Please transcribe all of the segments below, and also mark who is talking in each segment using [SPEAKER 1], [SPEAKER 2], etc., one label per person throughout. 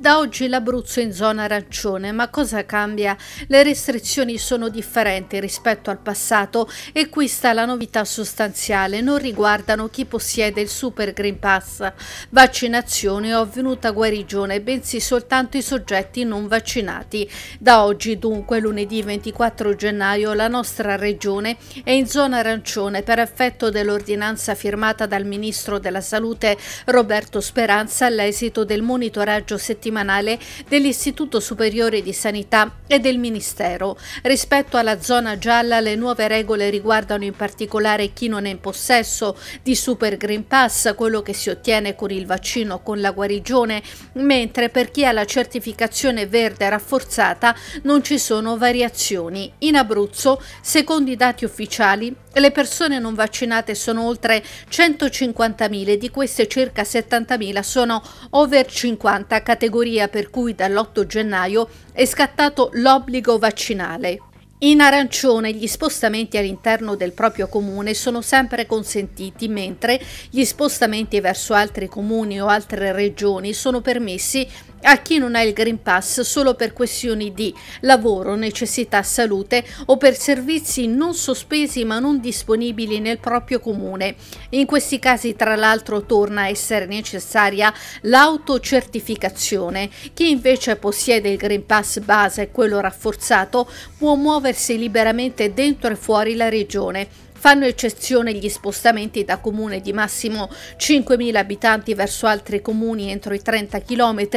[SPEAKER 1] Da oggi l'Abruzzo è in zona arancione, ma cosa cambia? Le restrizioni sono differenti rispetto al passato e qui sta la novità sostanziale, non riguardano chi possiede il Super Green Pass, vaccinazione o avvenuta guarigione, bensì soltanto i soggetti non vaccinati. Da oggi dunque, lunedì 24 gennaio, la nostra regione è in zona arancione per effetto dell'ordinanza firmata dal Ministro della Salute Roberto Speranza all'esito del monitoraggio settimanale settimanale dell'Istituto Superiore di Sanità e del Ministero. Rispetto alla zona gialla, le nuove regole riguardano in particolare chi non è in possesso di Super Green Pass, quello che si ottiene con il vaccino o con la guarigione, mentre per chi ha la certificazione verde rafforzata non ci sono variazioni. In Abruzzo, secondo i dati ufficiali, le persone non vaccinate sono oltre 150.000, di queste circa 70.000 sono over 50, categoria per cui dall'8 gennaio è scattato l'obbligo vaccinale. In arancione gli spostamenti all'interno del proprio comune sono sempre consentiti, mentre gli spostamenti verso altri comuni o altre regioni sono permessi a chi non ha il Green Pass solo per questioni di lavoro, necessità, salute o per servizi non sospesi ma non disponibili nel proprio comune. In questi casi tra l'altro torna a essere necessaria l'autocertificazione. Chi invece possiede il Green Pass base e quello rafforzato può muovere muoversi liberamente dentro e fuori la regione Fanno eccezione gli spostamenti da comune di massimo 5.000 abitanti verso altri comuni entro i 30 km,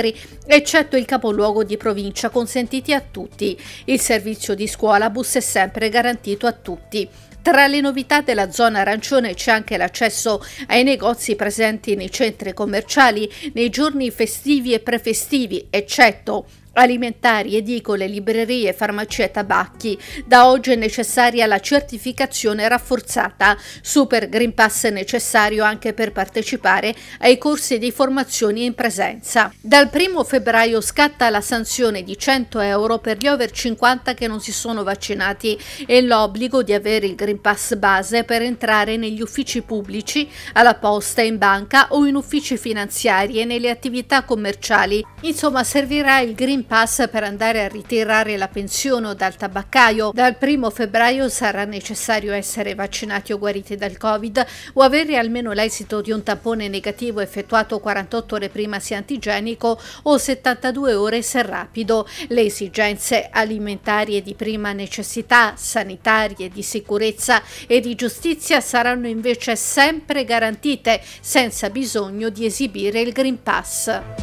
[SPEAKER 1] eccetto il capoluogo di provincia, consentiti a tutti. Il servizio di scuola bus è sempre garantito a tutti. Tra le novità della zona arancione c'è anche l'accesso ai negozi presenti nei centri commerciali nei giorni festivi e prefestivi, eccetto alimentari, edicole, librerie, farmacie e tabacchi. Da oggi è necessaria la certificazione rafforzata rafforzata. Super Green Pass necessario anche per partecipare ai corsi di formazione in presenza. Dal 1 febbraio scatta la sanzione di 100 euro per gli over 50 che non si sono vaccinati e l'obbligo di avere il Green Pass base per entrare negli uffici pubblici, alla posta, in banca o in uffici finanziari e nelle attività commerciali. Insomma, servirà il Green Pass per andare a ritirare la pensione o dal tabaccaio. Dal 1 febbraio sarà necessario essere vaccinati vaccinati o guariti dal Covid o avere almeno l'esito di un tampone negativo effettuato 48 ore prima sia antigenico o 72 ore se rapido. Le esigenze alimentari e di prima necessità, sanitarie, di sicurezza e di giustizia saranno invece sempre garantite senza bisogno di esibire il Green Pass.